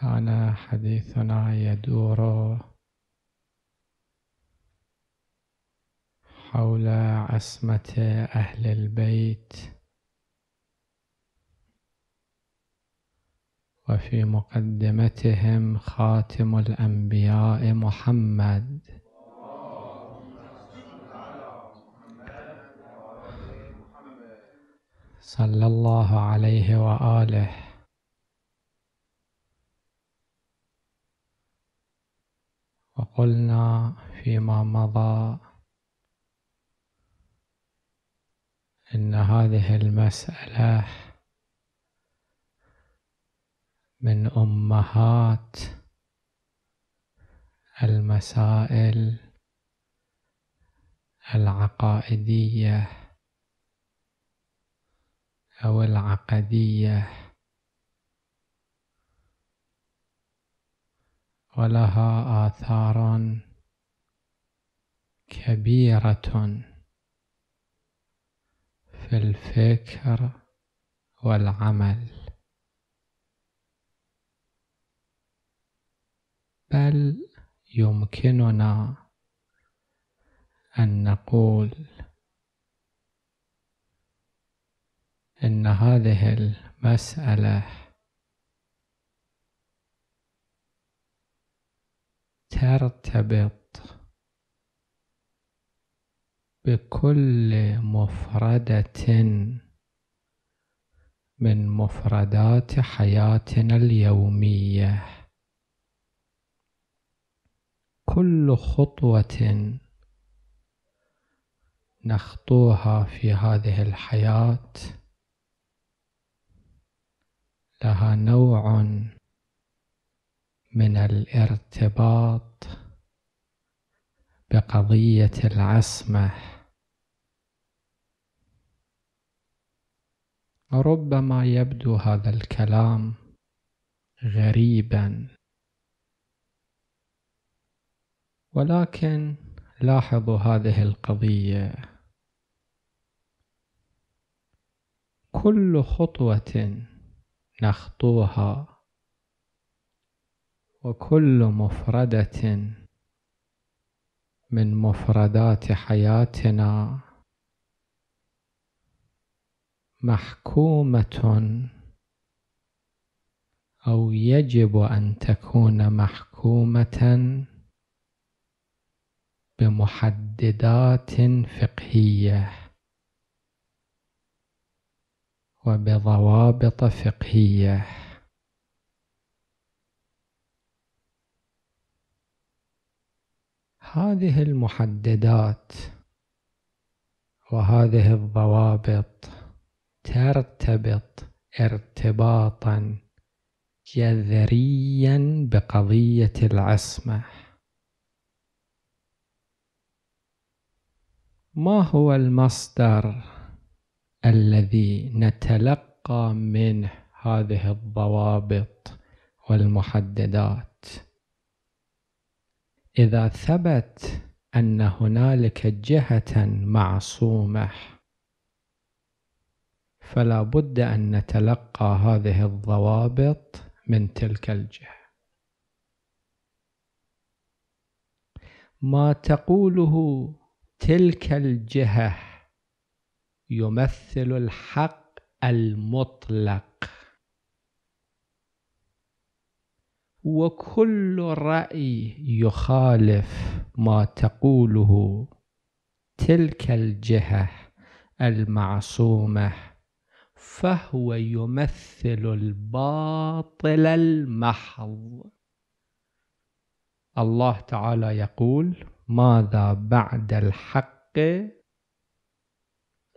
كان حديثنا يدور حول عصمة أهل البيت وفي مقدمتهم خاتم الأنبياء محمد صلى الله عليه وآله وقلنا فيما مضى ان هذه المساله من امهات المسائل العقائديه او العقديه ولها آثار كبيرة في الفكر والعمل بل يمكننا أن نقول إن هذه المسألة ترتبط بكل مفردة من مفردات حياتنا اليومية كل خطوة نخطوها في هذه الحياة لها نوع من الارتباط بقضية العصمة ربما يبدو هذا الكلام غريبا ولكن لاحظوا هذه القضية كل خطوة نخطوها وكل مفردة من مفردات حياتنا محكومة أو يجب أن تكون محكومة بمحددات فقهية وبضوابط فقهيه هذه المحددات وهذه الضوابط ترتبط ارتباطا جذريا بقضية العصمة ما هو المصدر الذي نتلقى منه هذه الضوابط والمحددات إذا ثبت أن هنالك جهة معصومة فلا بد أن نتلقى هذه الضوابط من تلك الجهة ما تقوله تلك الجهة يمثل الحق المطلق وكل رأي يخالف ما تقوله تلك الجهة المعصومة فهو يمثل الباطل المحض الله تعالى يقول ماذا بعد الحق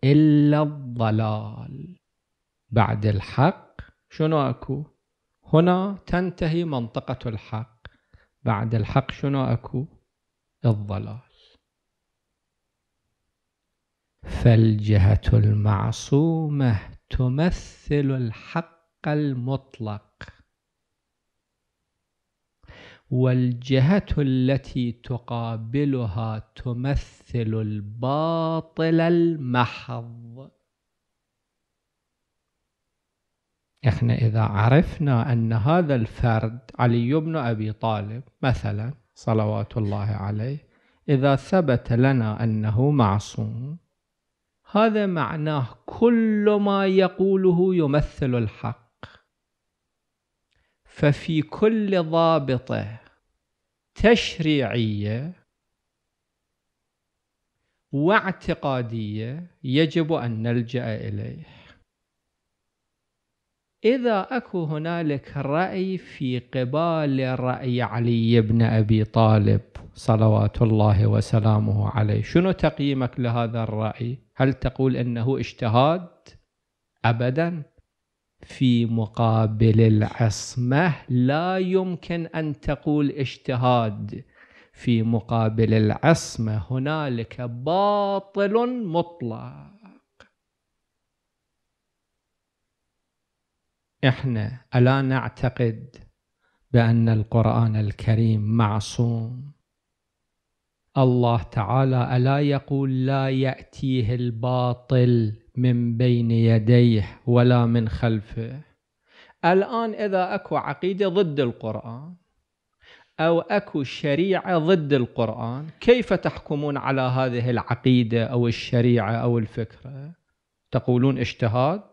إلا الضلال بعد الحق شنو أكو هنا تنتهي منطقة الحق بعد الحق شنو أكو الضلال فالجهة المعصومة تمثل الحق المطلق والجهة التي تقابلها تمثل الباطل المحض احنا اذا عرفنا ان هذا الفرد علي بن ابي طالب مثلا صلوات الله عليه اذا ثبت لنا انه معصوم هذا معناه كل ما يقوله يمثل الحق ففي كل ضابطه تشريعيه واعتقاديه يجب ان نلجا اليه إذا أكو هنالك رأي في قبال رأي علي بن أبي طالب صلوات الله وسلامه عليه شنو تقييمك لهذا الرأي؟ هل تقول أنه اجتهاد؟ أبدا في مقابل العصمة لا يمكن أن تقول اجتهاد في مقابل العصمة هنالك باطل مطلق احنا الا نعتقد بان القران الكريم معصوم الله تعالى الا يقول لا ياتيه الباطل من بين يديه ولا من خلفه الان اذا اكو عقيده ضد القران او اكو شريعه ضد القران كيف تحكمون على هذه العقيده او الشريعه او الفكره تقولون اجتهاد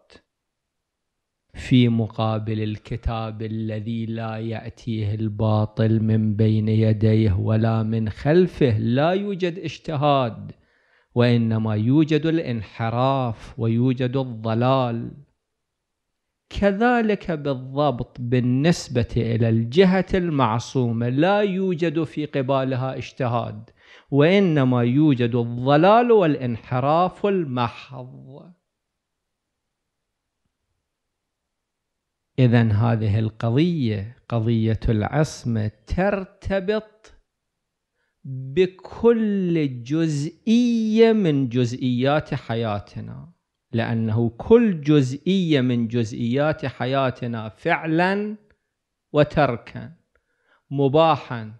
في مقابل الكتاب الذي لا ياتيه الباطل من بين يديه ولا من خلفه لا يوجد اجتهاد وانما يوجد الانحراف ويوجد الضلال كذلك بالضبط بالنسبه الى الجهه المعصومه لا يوجد في قبالها اجتهاد وانما يوجد الضلال والانحراف المحض إذا هذه القضية قضية العصمة ترتبط بكل جزئية من جزئيات حياتنا لأنه كل جزئية من جزئيات حياتنا فعلا وتركا مباحا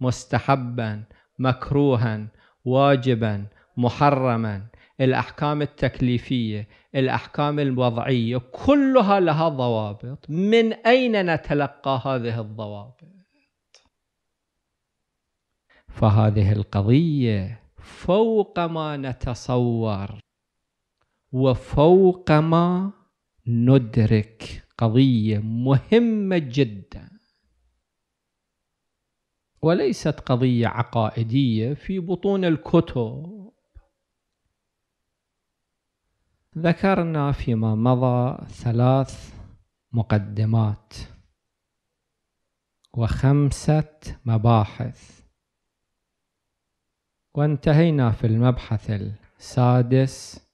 مستحبا مكروها واجبا محرما الأحكام التكليفية الأحكام الوضعية كلها لها ضوابط من أين نتلقى هذه الضوابط فهذه القضية فوق ما نتصور وفوق ما ندرك قضية مهمة جدا وليست قضية عقائدية في بطون الكتب ذكرنا فيما مضى ثلاث مقدمات وخمسة مباحث وانتهينا في المبحث السادس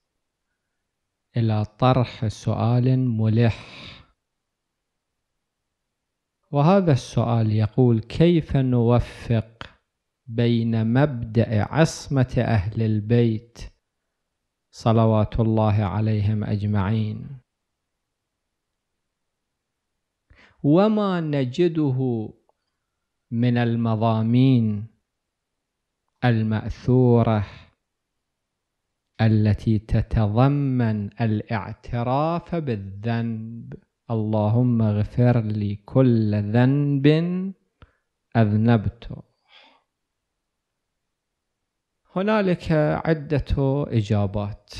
إلى طرح سؤال ملح وهذا السؤال يقول كيف نوفق بين مبدأ عصمة أهل البيت صلوات الله عليهم أجمعين وما نجده من المضامين المأثورة التي تتضمن الاعتراف بالذنب اللهم اغفر لي كل ذنب أذنبته هنالك عدة إجابات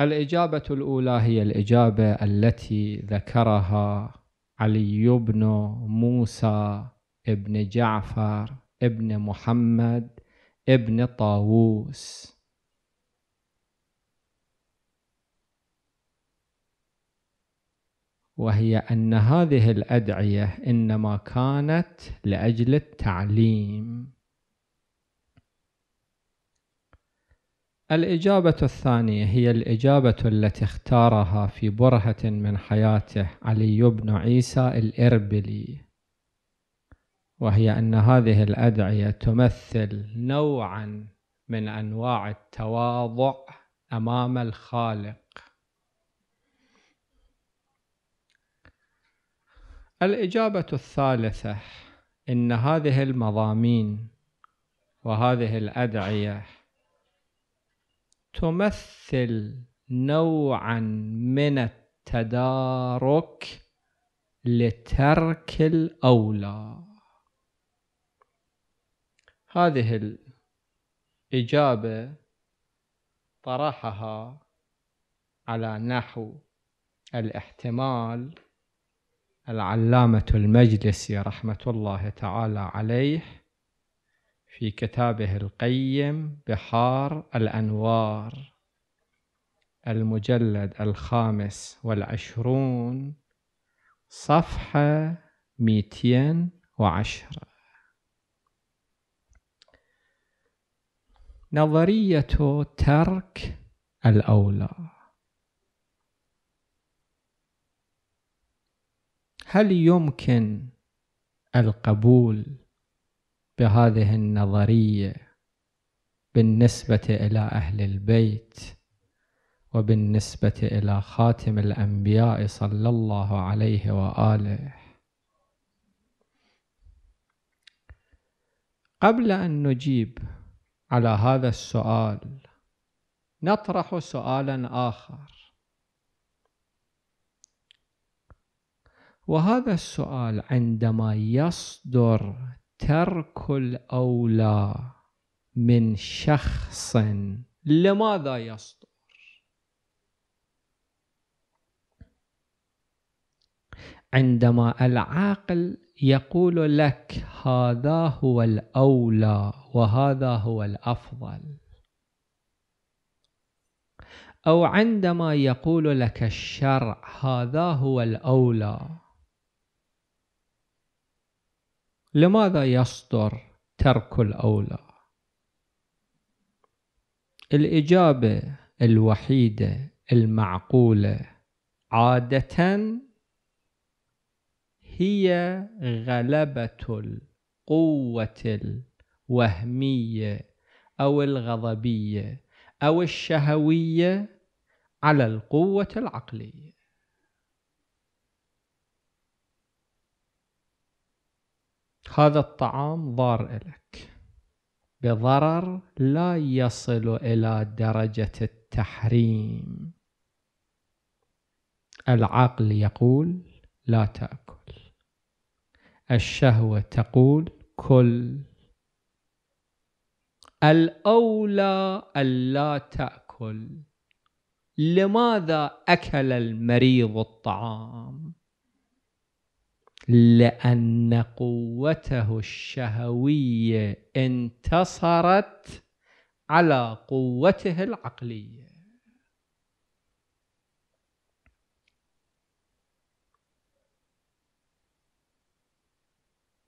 الإجابة الأولى هي الإجابة التي ذكرها علي بن موسى ابن جعفر ابن محمد ابن طاووس وهي أن هذه الأدعية إنما كانت لأجل التعليم الإجابة الثانية هي الإجابة التي اختارها في برهة من حياته علي بن عيسى الإربلي وهي أن هذه الأدعية تمثل نوعا من أنواع التواضع أمام الخالق الإجابة الثالثة إن هذه المضامين وهذه الأدعية تمثل نوعا من التدارك لترك الأولى هذه الإجابة طرحها على نحو الاحتمال العلامة المجلسي رحمة الله تعالى عليه في كتابه القيم بحار الأنوار المجلد الخامس والعشرون صفحة 210 نظرية ترك الأولى هل يمكن القبول بهذه النظريه بالنسبه الى اهل البيت وبالنسبه الى خاتم الانبياء صلى الله عليه واله قبل ان نجيب على هذا السؤال نطرح سؤالا اخر وهذا السؤال عندما يصدر ترك الأولى من شخص لماذا يصدر عندما العاقل يقول لك هذا هو الأولى وهذا هو الأفضل أو عندما يقول لك الشرع هذا هو الأولى لماذا يصدر ترك الأولى الإجابة الوحيدة المعقولة عادة هي غلبة القوة الوهمية أو الغضبية أو الشهوية على القوة العقلية هذا الطعام ضار لك بضرر لا يصل إلى درجة التحريم العقل يقول لا تأكل الشهوة تقول كل الأولى ألا تأكل لماذا أكل المريض الطعام لأن قوته الشهوية انتصرت على قوته العقلية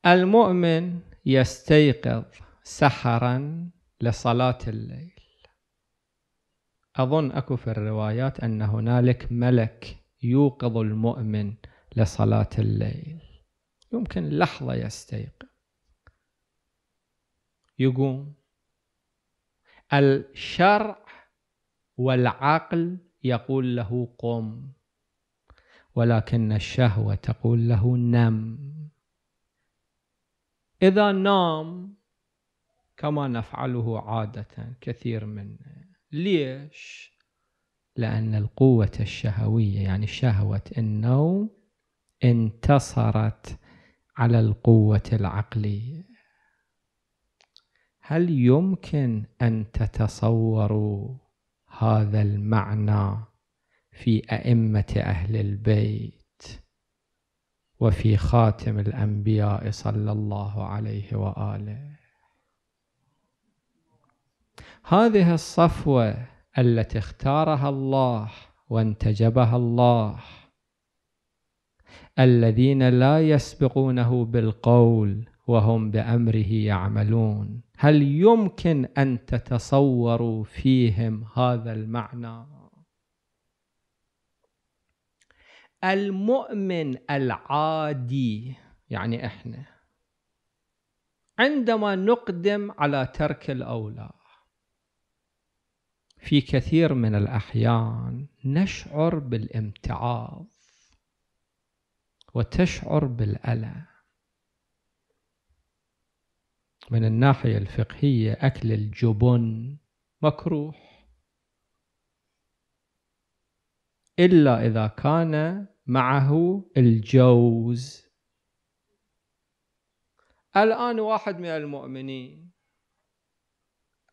المؤمن يستيقظ سحرا لصلاة الليل أظن أكو في الروايات أن هنالك ملك يوقظ المؤمن لصلاة الليل يمكن لحظة يستيقظ يقوم الشرع والعقل يقول له قم ولكن الشهوة تقول له نم إذا نام كما نفعله عادة كثير منا ليش؟ لأن القوة الشهوية يعني شهوة النوم انتصرت على القوة العقلية هل يمكن أن تتصوروا هذا المعنى في أئمة أهل البيت وفي خاتم الأنبياء صلى الله عليه وآله هذه الصفوة التي اختارها الله وانتجبها الله الذين لا يسبقونه بالقول وهم بأمره يعملون هل يمكن أن تتصوروا فيهم هذا المعنى؟ المؤمن العادي يعني إحنا عندما نقدم على ترك الأولى في كثير من الأحيان نشعر بالامتعاض وتشعر بالألم من الناحية الفقهية أكل الجبن مكروه إلا إذا كان معه الجوز الآن واحد من المؤمنين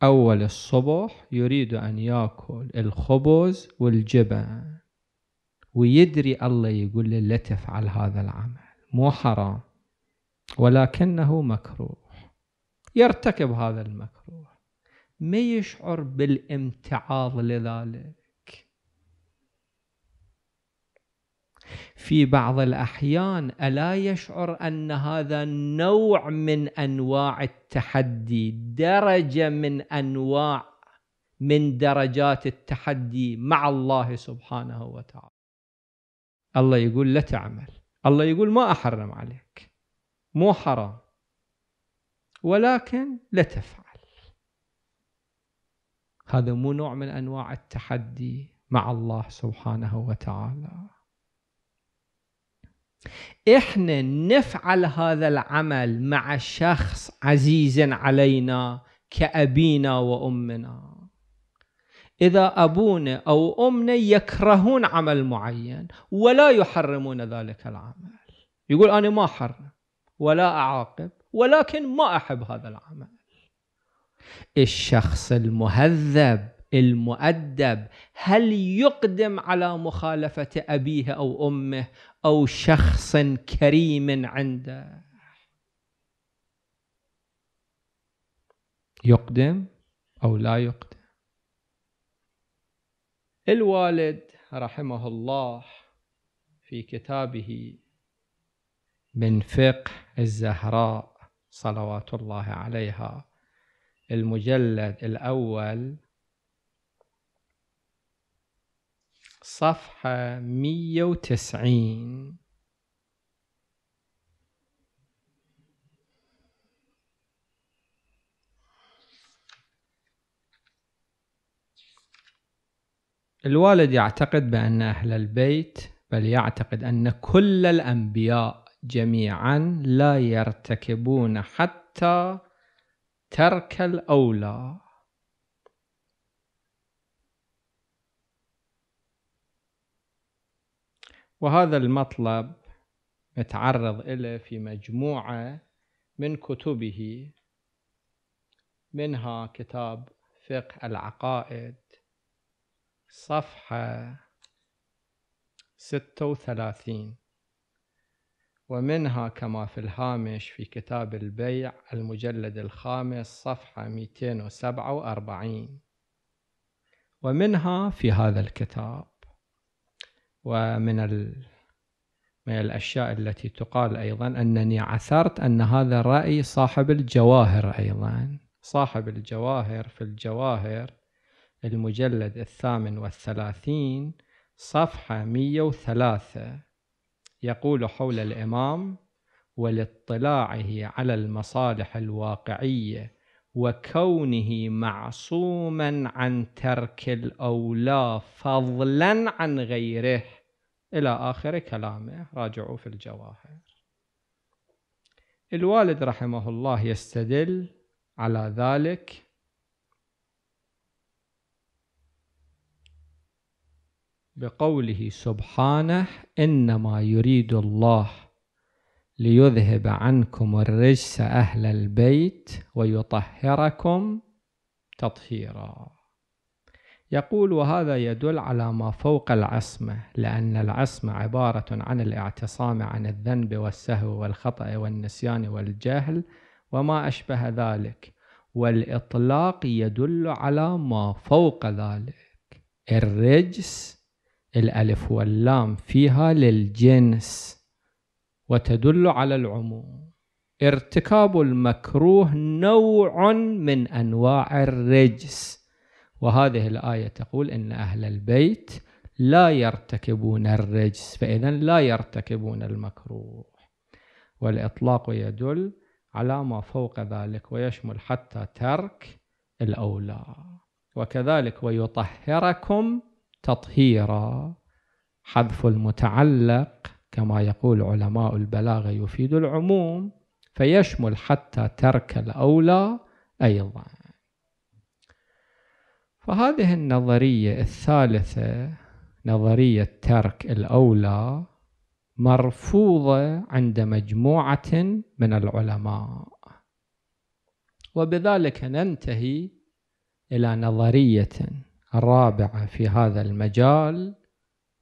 أول الصبح يريد أن يأكل الخبز والجبن ويدري الله يقول له لا تفعل هذا العمل مو حرام ولكنه مكروه يرتكب هذا المكروه ما يشعر بالامتعاض لذلك في بعض الأحيان ألا يشعر أن هذا نوع من أنواع التحدي درجة من أنواع من درجات التحدي مع الله سبحانه وتعالى الله يقول لا تعمل الله يقول ما أحرم عليك مو حرام ولكن لا تفعل هذا مو نوع من أنواع التحدي مع الله سبحانه وتعالى احنا نفعل هذا العمل مع شخص عزيز علينا كأبينا وأمنا إذا أبونا أو أمنا يكرهون عمل معين ولا يحرمون ذلك العمل يقول أنا ما أحرم ولا أعاقب ولكن ما أحب هذا العمل الشخص المهذب المؤدب هل يقدم على مخالفة أبيه أو أمه أو شخص كريم عنده يقدم أو لا يقدم الوالد رحمه الله في كتابه من فقه الزهراء صلوات الله عليها المجلد الأول صفحة 190 الوالد يعتقد بأن أهل البيت بل يعتقد أن كل الأنبياء جميعا لا يرتكبون حتى ترك الأولى وهذا المطلب متعرض اليه في مجموعة من كتبه منها كتاب فقه العقائد صفحة ستة وثلاثين ومنها كما في الهامش في كتاب البيع المجلد الخامس صفحة 247 ومنها في هذا الكتاب ومن ال... من الأشياء التي تقال أيضا أنني عثرت أن هذا الرأي صاحب الجواهر أيضا صاحب الجواهر في الجواهر المجلد الثامن والثلاثين صفحة 103 يقول حول الإمام ولاطلاعه على المصالح الواقعية وكونه معصوما عن ترك الأولى فضلا عن غيره إلى آخر كلامه راجعوا في الجواهر الوالد رحمه الله يستدل على ذلك بقوله سبحانه إنما يريد الله ليذهب عنكم الرجس أهل البيت ويطهركم تطهيرا يقول وهذا يدل على ما فوق العصمة لأن العصمة عبارة عن الاعتصام عن الذنب والسهو والخطأ والنسيان والجهل وما أشبه ذلك والإطلاق يدل على ما فوق ذلك الرجس الألف واللام فيها للجنس وتدل على العموم ارتكاب المكروه نوع من أنواع الرجس وهذه الآية تقول إن أهل البيت لا يرتكبون الرجس فإذا لا يرتكبون المكروه والإطلاق يدل على ما فوق ذلك ويشمل حتى ترك الأولى وكذلك ويطهركم تطهيرا حذف المتعلق كما يقول علماء البلاغة يفيد العموم فيشمل حتى ترك الأولى أيضا فهذه النظرية الثالثة نظرية ترك الأولى مرفوضة عند مجموعة من العلماء وبذلك ننتهي إلى نظرية الرابعة في هذا المجال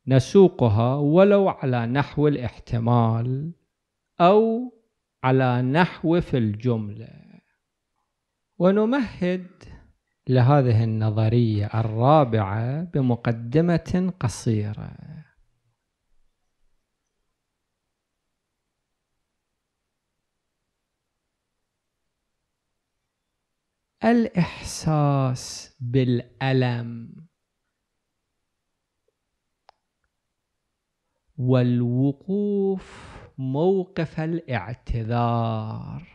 نسوقها ولو على نحو الاحتمال أو على نحو في الجملة ونمهد لهذه النظرية الرابعة بمقدمة قصيرة الاحساس بالالم والوقوف موقف الاعتذار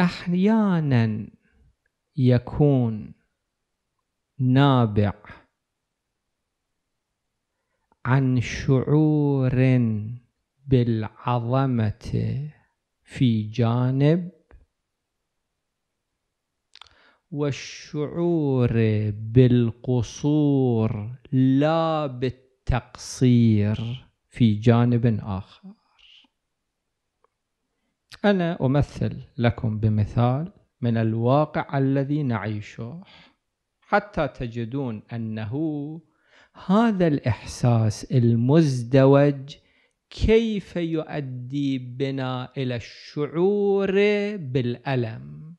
احيانا يكون نابع عن شعور بالعظمه في جانب والشعور بالقصور لا بالتقصير في جانب اخر انا امثل لكم بمثال من الواقع الذي نعيشه حتى تجدون انه هذا الاحساس المزدوج كيف يؤدي بنا الى الشعور بالالم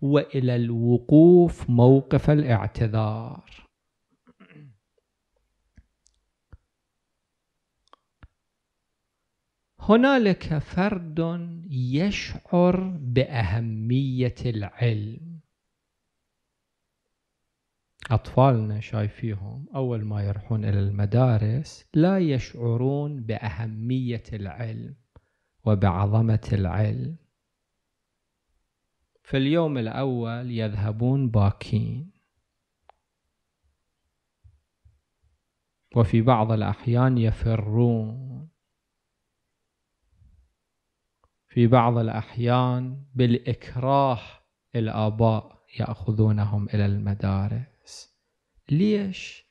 والى الوقوف موقف الاعتذار هنالك فرد يشعر باهميه العلم أطفالنا شايفيهم أول ما يروحون إلى المدارس لا يشعرون بأهمية العلم وبعظمة العلم في اليوم الأول يذهبون باكين وفي بعض الأحيان يفرون في بعض الأحيان بالإكراه الآباء يأخذونهم إلى المدارس ليش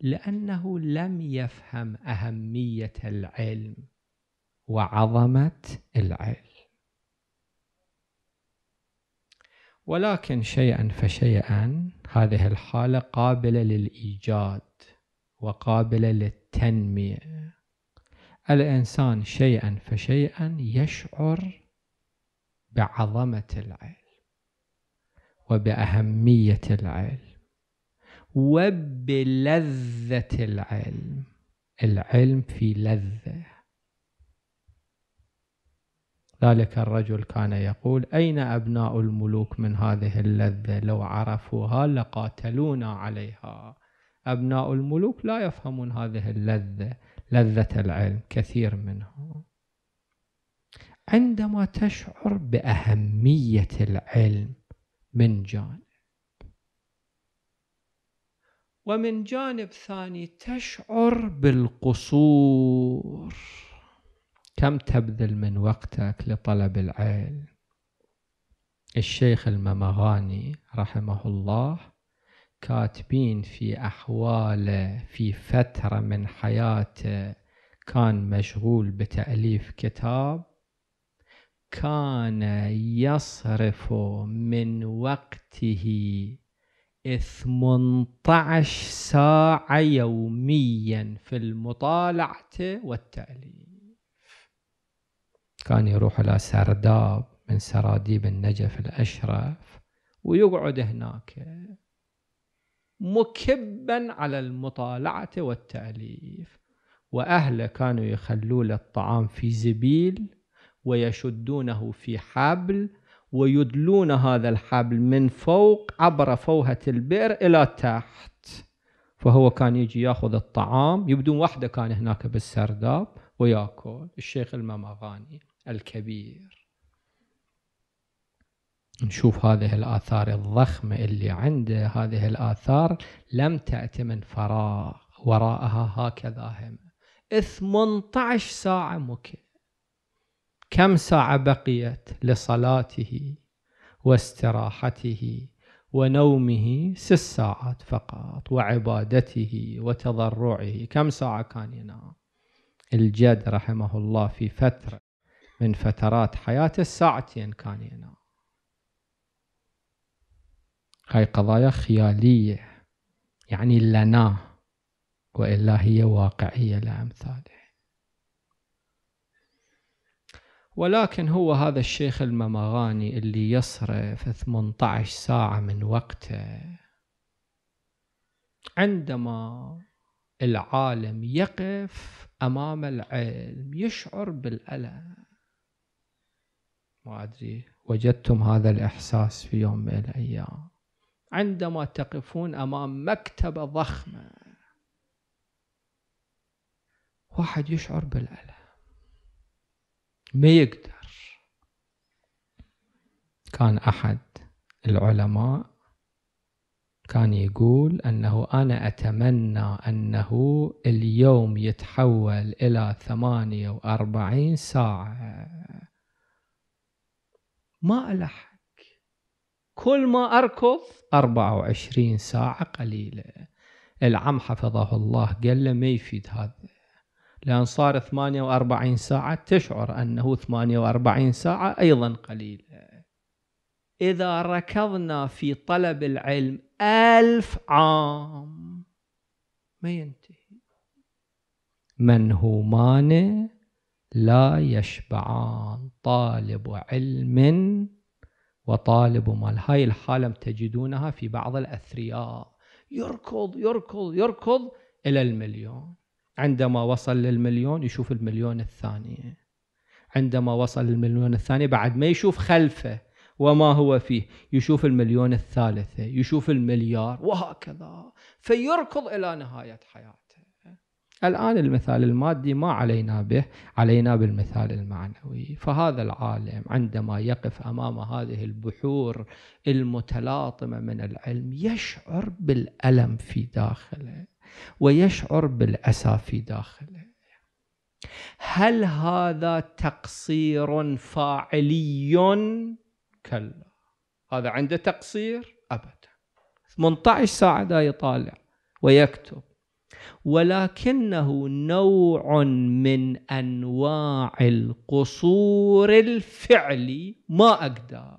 لانه لم يفهم اهميه العلم وعظمه العلم ولكن شيئا فشيئا هذه الحاله قابله للايجاد وقابله للتنميه الانسان شيئا فشيئا يشعر بعظمه العلم وباهميه العلم وبلذة العلم العلم في لذة ذلك الرجل كان يقول أين أبناء الملوك من هذه اللذة لو عرفوها لقاتلونا عليها أبناء الملوك لا يفهمون هذه اللذة لذة العلم كثير منهم عندما تشعر بأهمية العلم من جانب ومن جانب ثاني تشعر بالقصور كم تبذل من وقتك لطلب العلم الشيخ الممغاني رحمه الله كاتبين في أحواله في فترة من حياته كان مشغول بتأليف كتاب كان يصرف من وقته 18 ساعة يوميا في المطالعة والتأليف كان يروح إلى سرداب من سراديب النجف الأشرف ويقعد هناك مكبا على المطالعة والتأليف وأهله كانوا يخلوا له الطعام في زبيل ويشدونه في حبل ويدلون هذا الحبل من فوق عبر فوهة البئر إلى تحت فهو كان يجي ياخذ الطعام يبدون وحده كان هناك بالسرداب وياكل الشيخ الممغاني الكبير نشوف هذه الآثار الضخمة اللي عنده هذه الآثار لم تأتي من فراغ وراءها هكذا هم 18 ساعة مكث كم ساعة بقيت لصلاته واستراحته ونومه ست ساعات فقط وعبادته وتضرعه كم ساعة كان ينام الجد رحمه الله في فترة من فترات حياته ساعتين كان ينام هاي قضايا خيالية يعني لنا وإلا هي واقعية لأمثاله ولكن هو هذا الشيخ الممغاني اللي يصرف 18 ساعة من وقته عندما العالم يقف أمام العلم يشعر بالألم ما أدري وجدتم هذا الإحساس في يوم من الأيام عندما تقفون أمام مكتبة ضخمة واحد يشعر بالألم ما يقدر كان أحد العلماء كان يقول أنه أنا أتمنى أنه اليوم يتحول إلى 48 ساعة ما ألحق كل ما أركض 24 ساعة قليلة العم حفظه الله قال له ما يفيد هذا لأن صار 48 ساعة تشعر أنه 48 ساعة أيضا قليلة إذا ركضنا في طلب العلم ألف عام ما ينتهي منهومان لا يشبعان طالب علم وطالب مال هاي الحالة تجدونها في بعض الأثرياء يركض يركض يركض إلى المليون عندما وصل للمليون يشوف المليون الثانية عندما وصل للمليون الثانية بعد ما يشوف خلفه وما هو فيه يشوف المليون الثالثة يشوف المليار وهكذا فيركض إلى نهاية حياته الآن المثال المادي ما علينا به علينا بالمثال المعنوي فهذا العالم عندما يقف أمام هذه البحور المتلاطمة من العلم يشعر بالألم في داخله ويشعر بالأسى في داخله هل هذا تقصير فاعلي كلا هذا عنده تقصير أبدا 18 ساعة دا يطالع ويكتب ولكنه نوع من انواع القصور الفعلي ما اقدر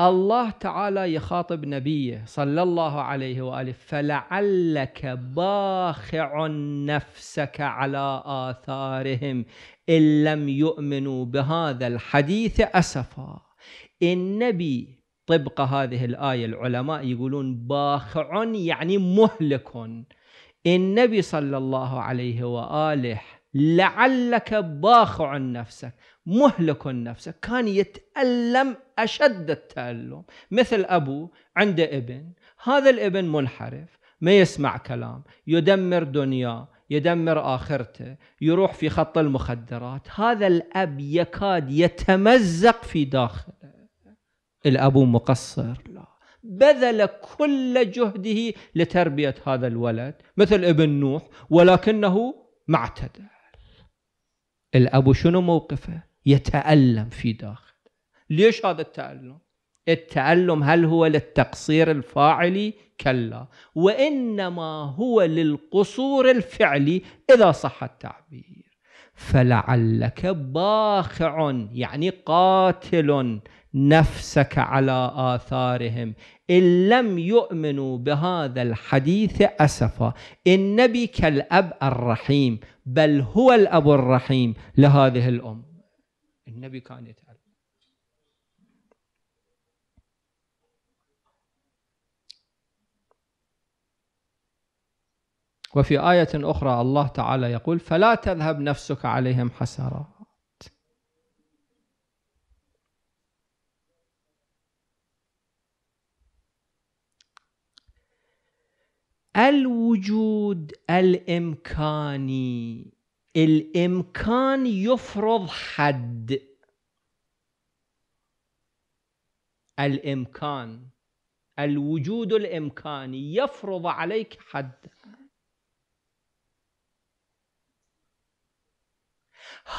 الله تعالى يخاطب نبيه صلى الله عليه واله فلعلك باخع نفسك على اثارهم ان لم يؤمنوا بهذا الحديث اسفا النبي طبق هذه الايه العلماء يقولون باخع يعني مهلك النبي صلى الله عليه واله لعلك باخع نفسك مهلك نفسه كان يتألم أشد التألم مثل أبوه عنده ابن هذا الابن منحرف ما يسمع كلام يدمر دنياه يدمر آخرته يروح في خط المخدرات هذا الأب يكاد يتمزق في داخله الأب مقصر لا بذل كل جهده لتربية هذا الولد مثل ابن نوح ولكنه معتدل الأب شنو موقفه يتألم في داخل ليش هذا التألم؟ التألم هل هو للتقصير الفاعلي؟ كلا وإنما هو للقصور الفعلي إذا صح التعبير فلعلك باخع يعني قاتل نفسك على آثارهم إن لم يؤمنوا بهذا الحديث أسفا إن بك الأب الرحيم بل هو الأب الرحيم لهذه الأمة النبي كان يتعلم وفي آية أخرى الله تعالى يقول فلا تذهب نفسك عليهم حسرات الوجود الإمكاني الامكان يفرض حد الامكان الوجود الامكاني يفرض عليك حد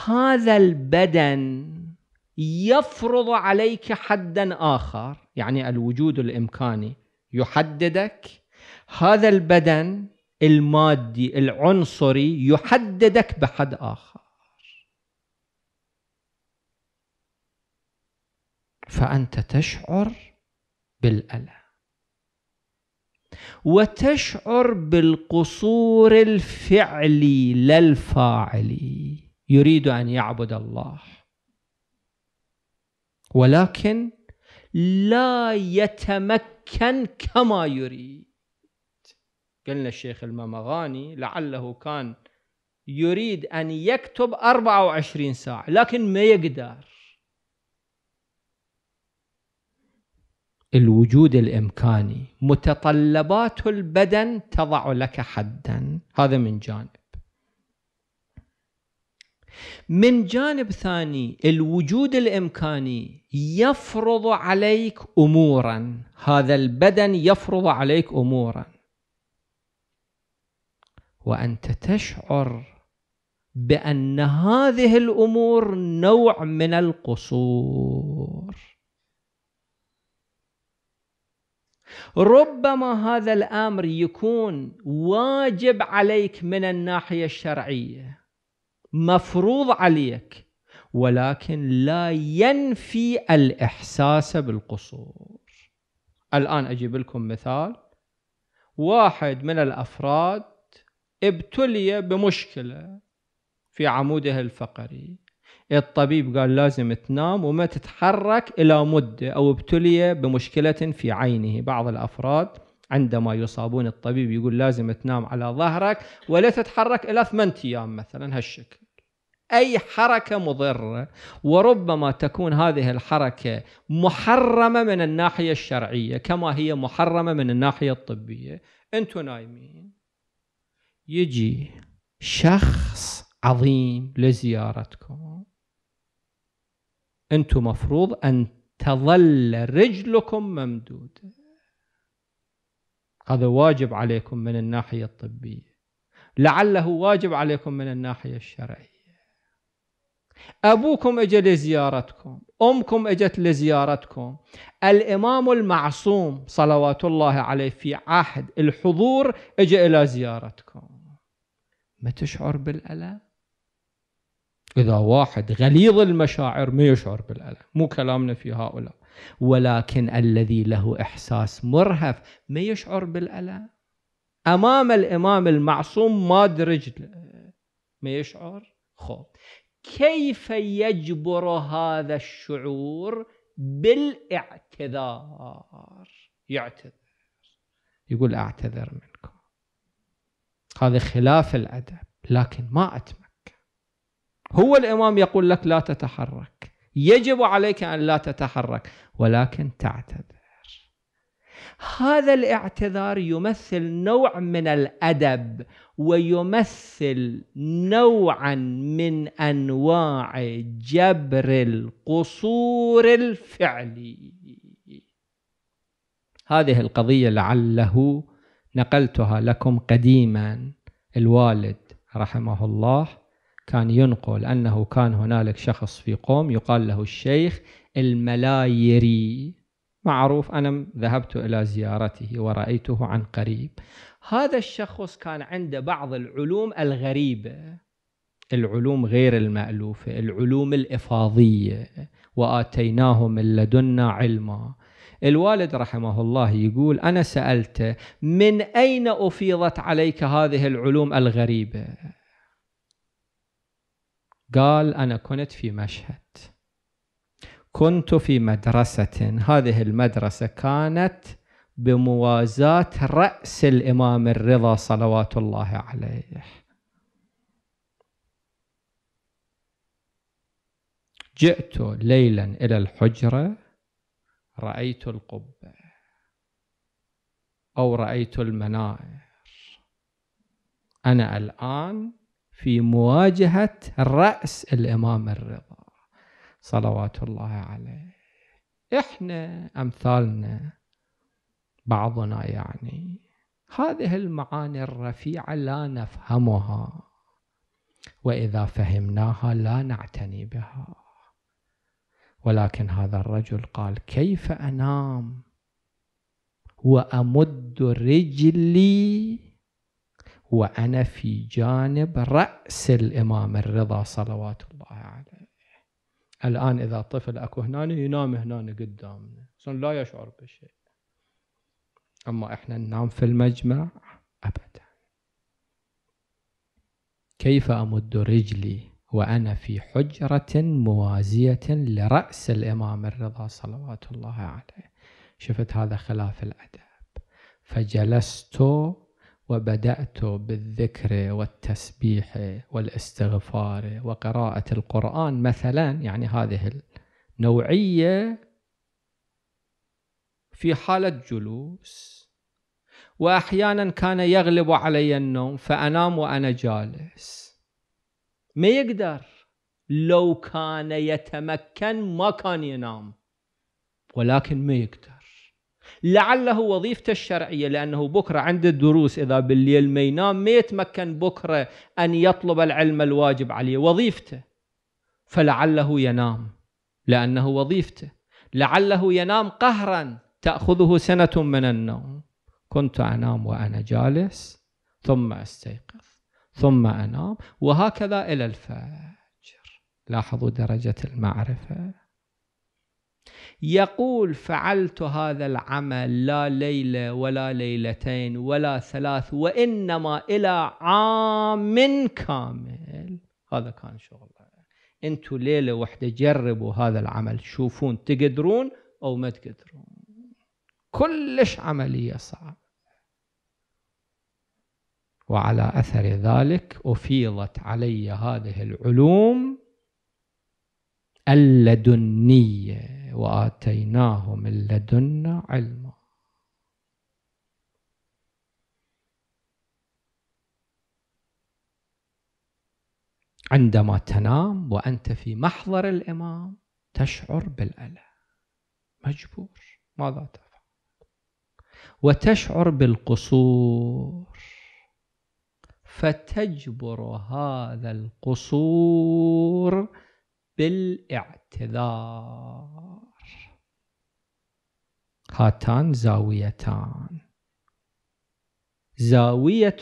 هذا البدن يفرض عليك حدا اخر يعني الوجود الامكاني يحددك هذا البدن المادي العنصري يحددك بحد آخر فأنت تشعر بالألم وتشعر بالقصور الفعلي لا الفاعلي يريد أن يعبد الله ولكن لا يتمكن كما يريد قلنا الشيخ الممغاني لعله كان يريد أن يكتب 24 ساعة لكن ما يقدر الوجود الإمكاني متطلبات البدن تضع لك حدا هذا من جانب من جانب ثاني الوجود الإمكاني يفرض عليك أمورا هذا البدن يفرض عليك أمورا وانت تشعر بان هذه الامور نوع من القصور ربما هذا الامر يكون واجب عليك من الناحيه الشرعيه مفروض عليك ولكن لا ينفي الاحساس بالقصور الان اجيب لكم مثال واحد من الافراد ابتلي بمشكلة في عموده الفقري الطبيب قال لازم تنام وما تتحرك إلى مدة أو ابتلي بمشكلة في عينه بعض الأفراد عندما يصابون الطبيب يقول لازم تنام على ظهرك ولا تتحرك إلى ثمان أيام مثلا هالشكل أي حركة مضرة وربما تكون هذه الحركة محرمة من الناحية الشرعية كما هي محرمة من الناحية الطبية أنتم نايمين يجي شخص عظيم لزيارتكم انتم مفروض ان تظل رجلكم ممدوده هذا واجب عليكم من الناحيه الطبيه لعله واجب عليكم من الناحيه الشرعيه أبوكم أجى لزيارتكم أمكم أجت لزيارتكم الإمام المعصوم صلوات الله عليه في عهد الحضور أجى إلى زيارتكم ما تشعر بالألم إذا واحد غليظ المشاعر ما يشعر بالألم مو كلامنا في هؤلاء ولكن الذي له إحساس مرهف ما يشعر بالألم أمام الإمام المعصوم ما درج ما يشعر خوف كيف يجبر هذا الشعور بالاعتذار يعتذر يقول أعتذر منه هذا خلاف الأدب لكن ما أتمكن هو الإمام يقول لك لا تتحرك يجب عليك أن لا تتحرك ولكن تعتذر هذا الاعتذار يمثل نوع من الأدب ويمثل نوعا من أنواع جبر القصور الفعلي هذه القضية لعله نقلتها لكم قديما الوالد رحمه الله كان ينقل أنه كان هنالك شخص في قوم يقال له الشيخ الملايري معروف أنا ذهبت إلى زيارته ورأيته عن قريب هذا الشخص كان عنده بعض العلوم الغريبة العلوم غير المألوفة العلوم الإفاضية وآتيناه من لدنا علما الوالد رحمه الله يقول أنا سألته من أين أفيضت عليك هذه العلوم الغريبة قال أنا كنت في مشهد كنت في مدرسة هذه المدرسة كانت بموازاة رأس الإمام الرضا صلوات الله عليه جئت ليلا إلى الحجرة رأيت القبة أو رأيت المنائر أنا الآن في مواجهة رأس الإمام الرضا صلوات الله عليه إحنا أمثالنا بعضنا يعني هذه المعاني الرفيعة لا نفهمها وإذا فهمناها لا نعتني بها ولكن هذا الرجل قال كيف أنام وأمد رجلي وأنا في جانب رأس الإمام الرضا صلوات الله عليه الآن إذا طفل أكو هنا ينام هنا قدامنا لا يشعر بشيء أما إحنا ننام في المجمع أبدا كيف أمد رجلي وأنا في حجرة موازية لرأس الإمام الرضا صلوات الله عليه شفت هذا خلاف الأدب فجلست وبدأت بالذكر والتسبيح والاستغفار وقراءة القرآن مثلا يعني هذه النوعية في حالة جلوس وأحيانا كان يغلب علي النوم فأنام وأنا جالس ما يقدر لو كان يتمكن ما كان ينام ولكن ما يقدر لعله وظيفته الشرعية لأنه بكرة عند الدروس إذا بالليل ما ينام ما يتمكن بكرة أن يطلب العلم الواجب عليه وظيفته فلعله ينام لأنه وظيفته لعله ينام قهرا تأخذه سنة من النوم كنت أنام وأنا جالس ثم أستيقظ ثم أنام وهكذا إلى الفجر لاحظوا درجة المعرفة يقول فعلت هذا العمل لا ليلة ولا ليلتين ولا ثلاث وإنما إلى عام كامل هذا كان شغله انتوا ليلة واحدة جربوا هذا العمل شوفون تقدرون أو ما تقدرون كلش عملية صعبة وعلى اثر ذلك افيضت علي هذه العلوم اللدنيه واتيناهم اللدن علما عندما تنام وانت في محضر الامام تشعر بالالم مجبور ماذا تفعل وتشعر بالقصور فتجبر هذا القصور بالاعتذار هاتان زاويتان زاوية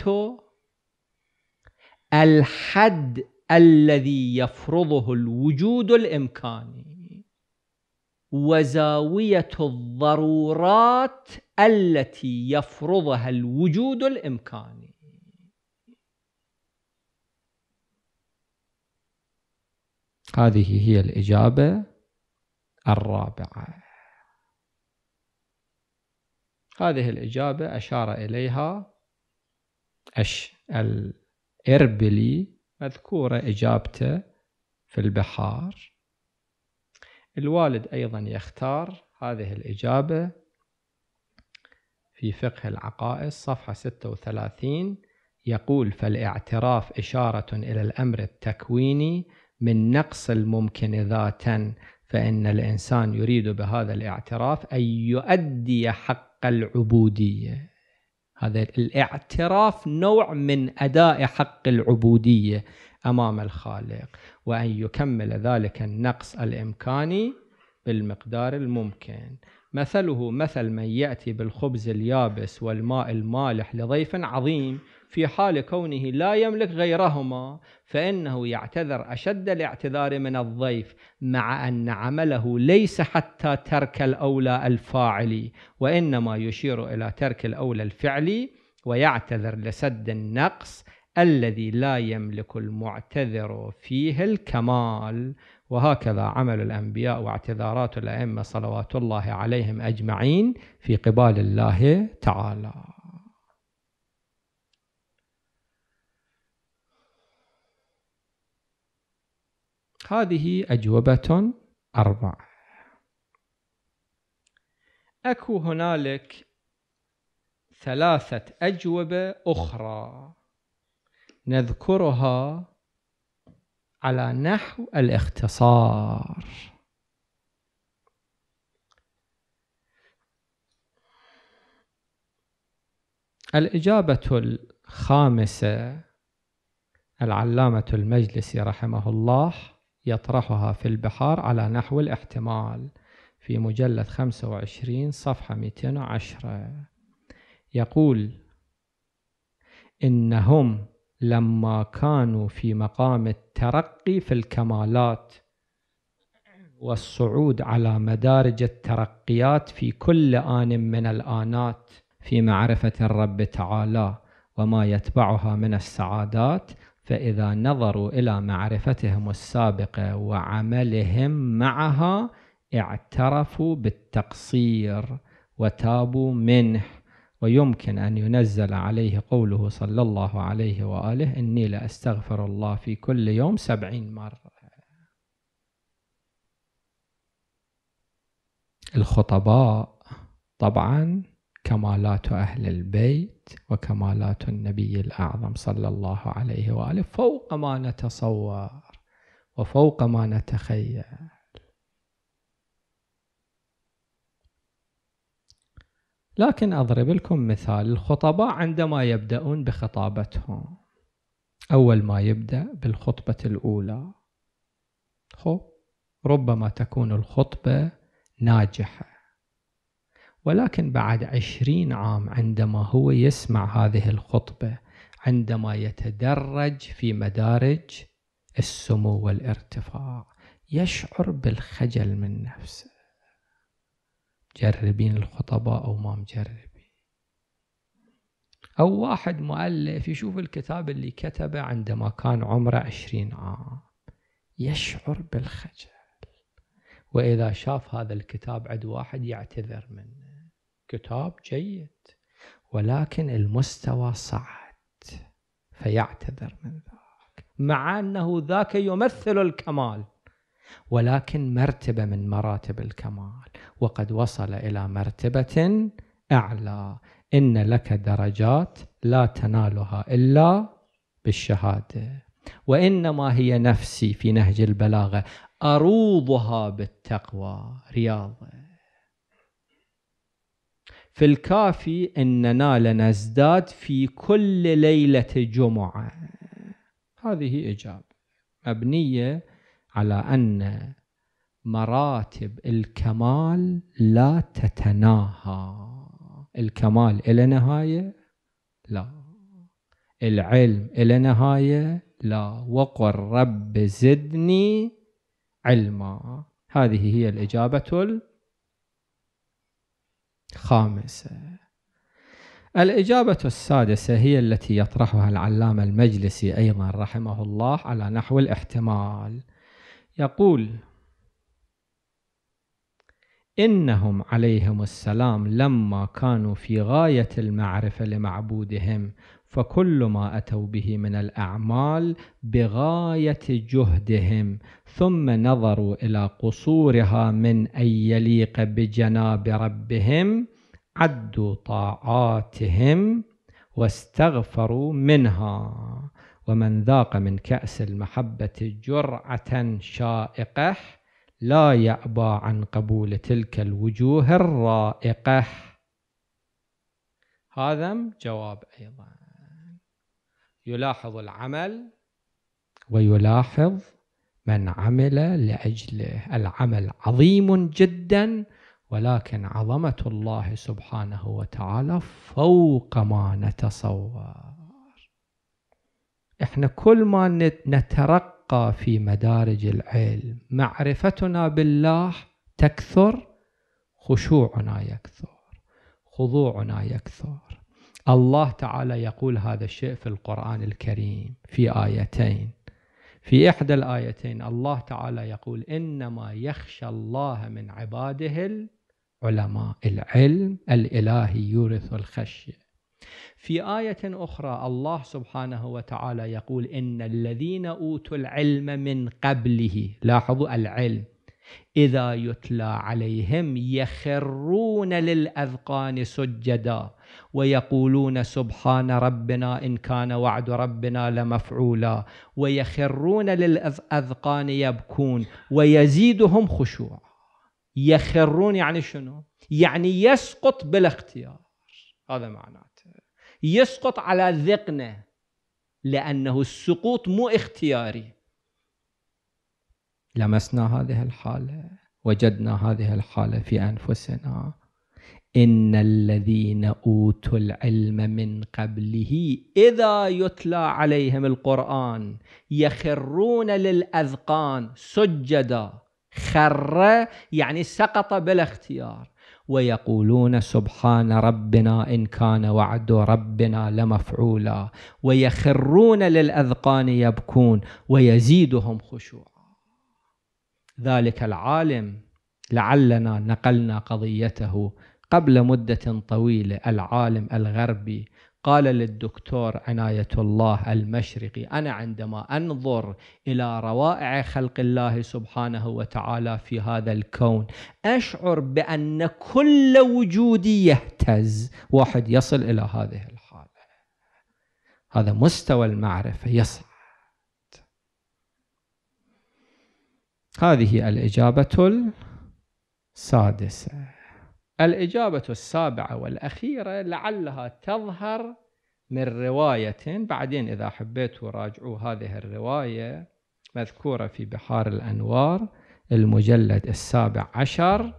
الحد الذي يفرضه الوجود الإمكاني وزاوية الضرورات التي يفرضها الوجود الإمكاني هذه هي الإجابة الرابعة هذه الإجابة أشار إليها أش الإربلي مذكورة إجابته في البحار الوالد أيضا يختار هذه الإجابة في فقه العقائد صفحة 36 يقول فالاعتراف إشارة إلى الأمر التكويني من نقص الممكن ذاتا فإن الإنسان يريد بهذا الاعتراف أن يؤدي حق العبودية هذا الاعتراف نوع من أداء حق العبودية أمام الخالق وأن يكمل ذلك النقص الإمكاني بالمقدار الممكن مثله مثل من يأتي بالخبز اليابس والماء المالح لضيف عظيم في حال كونه لا يملك غيرهما فإنه يعتذر أشد الاعتذار من الضيف مع أن عمله ليس حتى ترك الأولى الفاعلي وإنما يشير إلى ترك الأولى الفعلي ويعتذر لسد النقص الذي لا يملك المعتذر فيه الكمال وهكذا عمل الأنبياء واعتذارات الأئمة صلوات الله عليهم أجمعين في قبال الله تعالى هذه أجوبة أربع أكو هنالك ثلاثة أجوبة أخرى نذكرها على نحو الاختصار الإجابة الخامسة العلامة المجلسي رحمه الله يطرحها في البحار على نحو الاحتمال في مجلد 25 صفحة 210 يقول إنهم لما كانوا في مقام الترقي في الكمالات والصعود على مدارج الترقيات في كل آن من الآنات في معرفة الرب تعالى وما يتبعها من السعادات فإذا نظروا إلى معرفتهم السابقة وعملهم معها اعترفوا بالتقصير وتابوا منه ويمكن أن ينزل عليه قوله صلى الله عليه وآله إني لأستغفر الله في كل يوم سبعين مرة الخطباء طبعا كمالات أهل البيت وكمالات النبي الأعظم صلى الله عليه وآله فوق ما نتصور وفوق ما نتخيل لكن أضرب لكم مثال الخطباء عندما يبدأون بخطابتهم أول ما يبدأ بالخطبة الأولى خب ربما تكون الخطبة ناجحة ولكن بعد عشرين عام عندما هو يسمع هذه الخطبة عندما يتدرج في مدارج السمو والارتفاع يشعر بالخجل من نفسه مجربين الخطباء أو ما مجربين أو واحد مؤلف يشوف الكتاب اللي كتبه عندما كان عمره عشرين عام يشعر بالخجل وإذا شاف هذا الكتاب عند واحد يعتذر منه كتاب جيد ولكن المستوى صعد فيعتذر من ذاك مع أنه ذاك يمثل الكمال ولكن مرتبة من مراتب الكمال وقد وصل إلى مرتبة أعلى إن لك درجات لا تنالها إلا بالشهادة وإنما هي نفسي في نهج البلاغة أروضها بالتقوى رياضة في الكافي إننا لنزداد في كل ليلة جمعة هذه إجابة مبنية على ان مراتب الكمال لا تتناهى الكمال إلى نهاية لا العلم إلى نهاية لا وقل رب زدني علما هذه هي الإجابة الخامسة الإجابة السادسة هي التي يطرحها العلامة المجلسي أيضا رحمه الله على نحو الاحتمال يقول إنهم عليهم السلام لما كانوا في غاية المعرفة لمعبودهم فكل ما أتوا به من الأعمال بغاية جهدهم ثم نظروا إلى قصورها من أن يليق بجناب ربهم عدوا طاعاتهم واستغفروا منها ومن ذاق من كأس المحبة جرعة شائقة لا يأبى عن قبول تلك الوجوه الرائقة هذا جواب أيضا يلاحظ العمل ويلاحظ من عمل لأجله العمل عظيم جدا ولكن عظمة الله سبحانه وتعالى فوق ما نتصور احنا كل ما نترقى في مدارج العلم معرفتنا بالله تكثر خشوعنا يكثر خضوعنا يكثر الله تعالى يقول هذا الشيء في القرآن الكريم في آيتين في إحدى الآيتين الله تعالى يقول إنما يخشى الله من عباده العلماء العلم الإلهي يورث الخشية في آية أخرى الله سبحانه وتعالى يقول إن الذين أوتوا العلم من قبله لاحظوا العلم إذا يتلى عليهم يخرون للأذقان سجدا ويقولون سبحان ربنا إن كان وعد ربنا لمفعولا ويخرون للأذقان يبكون ويزيدهم خشوع يخرون يعني شنو؟ يعني يسقط بالاختيار هذا معناه يسقط على ذقنه لأنه السقوط مو اختياري لمسنا هذه الحالة وجدنا هذه الحالة في أنفسنا إن الذين أوتوا العلم من قبله إذا يتلى عليهم القرآن يخرون للأذقان سجدا خر يعني سقط بلا اختيار ويقولون سبحان ربنا إن كان وعد ربنا لمفعولا ويخرون للأذقان يبكون ويزيدهم خشوعا ذلك العالم لعلنا نقلنا قضيته قبل مدة طويلة العالم الغربي قال للدكتور عناية الله المشرقي أنا عندما أنظر إلى روائع خلق الله سبحانه وتعالى في هذا الكون أشعر بأن كل وجودي يهتز واحد يصل إلى هذه الحالة هذا مستوى المعرفة يصل. هذه الإجابة السادسة الإجابة السابعة والأخيرة لعلها تظهر من رواية بعدين إذا حبيتوا راجعوا هذه الرواية مذكورة في بحار الأنوار المجلد السابع عشر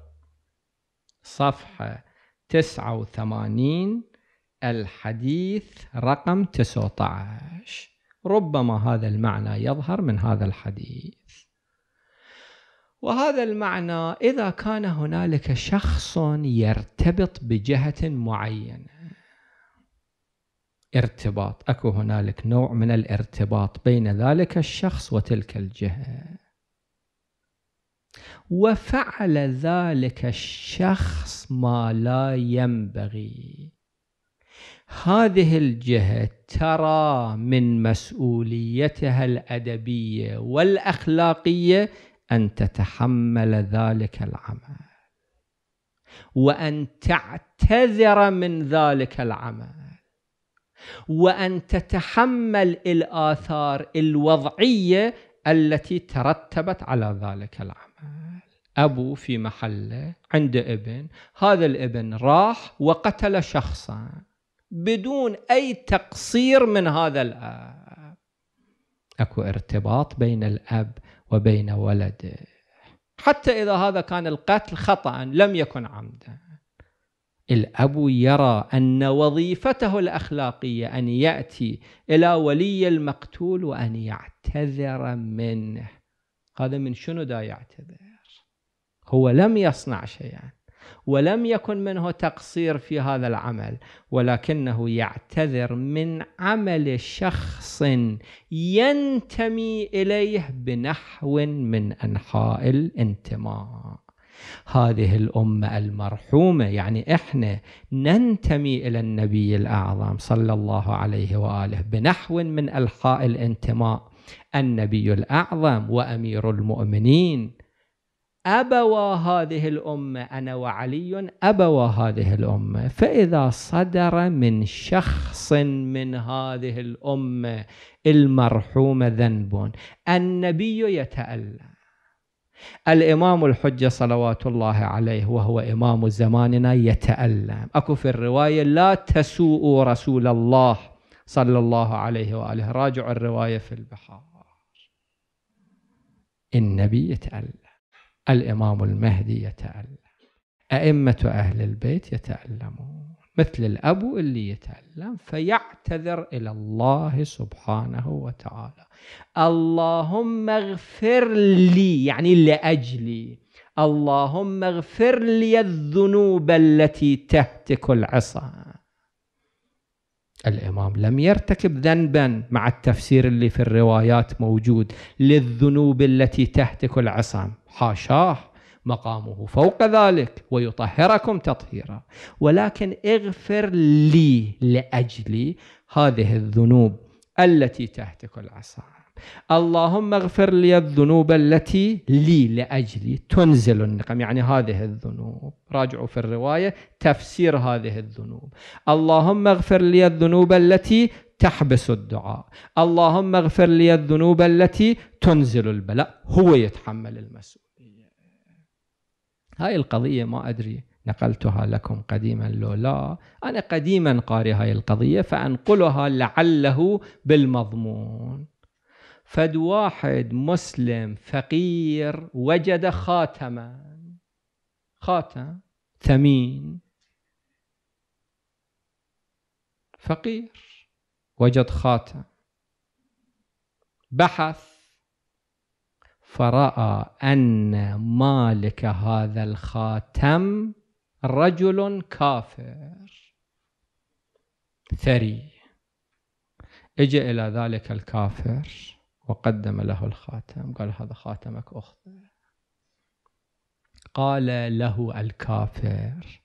صفحة تسعة وثمانين الحديث رقم تسعة عشر ربما هذا المعنى يظهر من هذا الحديث وهذا المعنى إذا كان هنالك شخص يرتبط بجهة معينة ارتباط اكو هنالك نوع من الارتباط بين ذلك الشخص وتلك الجهه وفعل ذلك الشخص ما لا ينبغي هذه الجهه ترى من مسؤوليتها الادبيه والاخلاقيه أن تتحمل ذلك العمل وأن تعتذر من ذلك العمل وأن تتحمل الآثار الوضعية التي ترتبت على ذلك العمل أبو في محله عند ابن هذا الابن راح وقتل شخصا بدون أي تقصير من هذا الأب أكو ارتباط بين الأب وبين ولده حتى إذا هذا كان القتل خطأ لم يكن عمدا الأب يرى أن وظيفته الأخلاقية أن يأتي إلى ولي المقتول وأن يعتذر منه هذا من شنو دا يعتذر هو لم يصنع شيئا ولم يكن منه تقصير في هذا العمل ولكنه يعتذر من عمل شخص ينتمي اليه بنحو من انحاء الانتماء هذه الامه المرحومه يعني احنا ننتمي الى النبي الاعظم صلى الله عليه واله بنحو من الحاء الانتماء النبي الاعظم وامير المؤمنين أبوا هذه الأمة أنا وعلي أبوا هذه الأمة فإذا صدر من شخص من هذه الأمة المرحوم ذنب النبي يتألم الإمام الحجة صلوات الله عليه وهو إمام زماننا يتألم أكو في الرواية لا تسوءوا رسول الله صلى الله عليه وآله راجعوا الرواية في البحار النبي يتألم الإمام المهدي يتألم أئمة أهل البيت يتألمون مثل الأب اللي يتألم فيعتذر إلى الله سبحانه وتعالى اللهم اغفر لي يعني لأجلي اللهم اغفر لي الذنوب التي تهتك العصام الإمام لم يرتكب ذنبا مع التفسير اللي في الروايات موجود للذنوب التي تهتك العصام حاشاه مقامه فوق ذلك ويطهركم تطهيرا ولكن اغفر لي لأجلي هذه الذنوب التي تهتك العصام اللهم اغفر لي الذنوب التي لي لأجلي تنزل النقم يعني هذه الذنوب راجعوا في الرواية تفسير هذه الذنوب اللهم اغفر لي الذنوب التي تحبس الدعاء اللهم اغفر لي الذنوب التي تنزل البلاء هو يتحمل المسؤولية هاي القضية ما أدري نقلتها لكم قديما لو لا أنا قديما قاري هاي القضية فأنقلها لعله بالمضمون فد واحد مسلم فقير وجد خاتما خاتم ثمين فقير وجد خاتم بحث فراى ان مالك هذا الخاتم رجل كافر ثري اجى الى ذلك الكافر وقدم له الخاتم قال هذا خاتمك أخذ قال له الكافر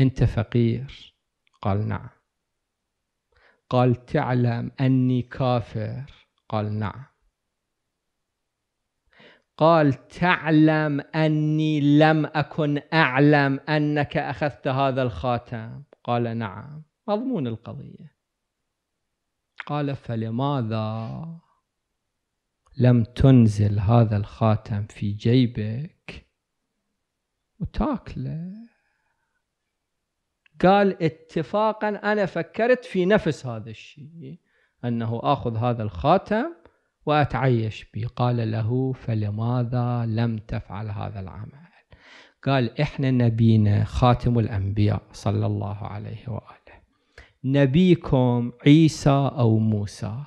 أنت فقير قال نعم قال تعلم أني كافر قال نعم قال تعلم أني لم أكن أعلم أنك أخذت هذا الخاتم قال نعم مضمون القضية قال فلماذا لم تنزل هذا الخاتم في جيبك وتاكله قال اتفاقا انا فكرت في نفس هذا الشيء انه اخذ هذا الخاتم واتعيش به قال له فلماذا لم تفعل هذا العمل قال احنا نبينا خاتم الانبياء صلى الله عليه واله نبيكم عيسى او موسى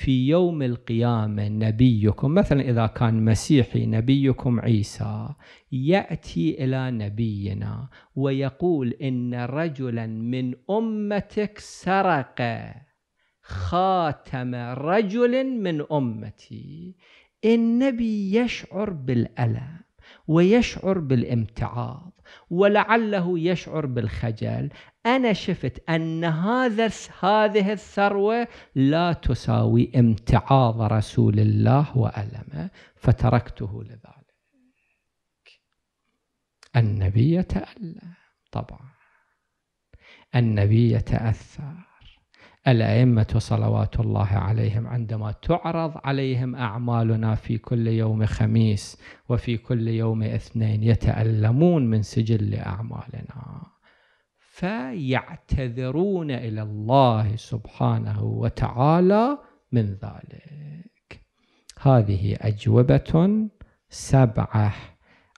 في يوم القيامة نبيكم مثلا إذا كان مسيحي نبيكم عيسى يأتي إلى نبينا ويقول إن رجلا من أمتك سرق خاتم رجل من أمتي النبي يشعر بالألم ويشعر بالامتعاض ولعله يشعر بالخجل أنا شفت أن هذا هذه الثروة لا تساوي امتعاض رسول الله وألمه فتركته لذلك النبي تألم طبعا النبي تأثر الأئمة صلوات الله عليهم عندما تعرض عليهم أعمالنا في كل يوم خميس وفي كل يوم اثنين يتألمون من سجل أعمالنا فيعتذرون إلى الله سبحانه وتعالى من ذلك هذه أجوبة سبعة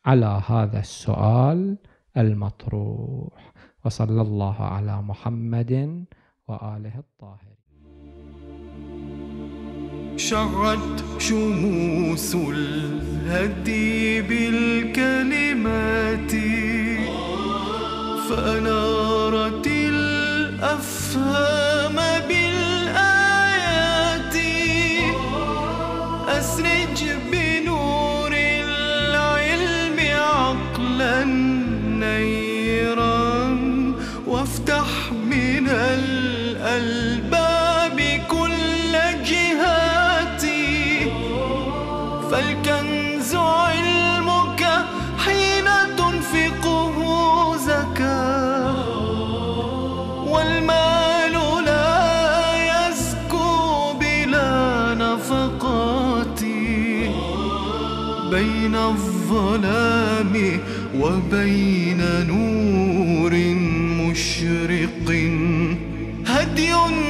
على هذا السؤال المطروح وصلى الله على محمد وآله الطاهرين شعت شموس الهدي بالكلمات فأنارت الأفهام بالآيات أسرج بالآيات وبين نور مشرق هدي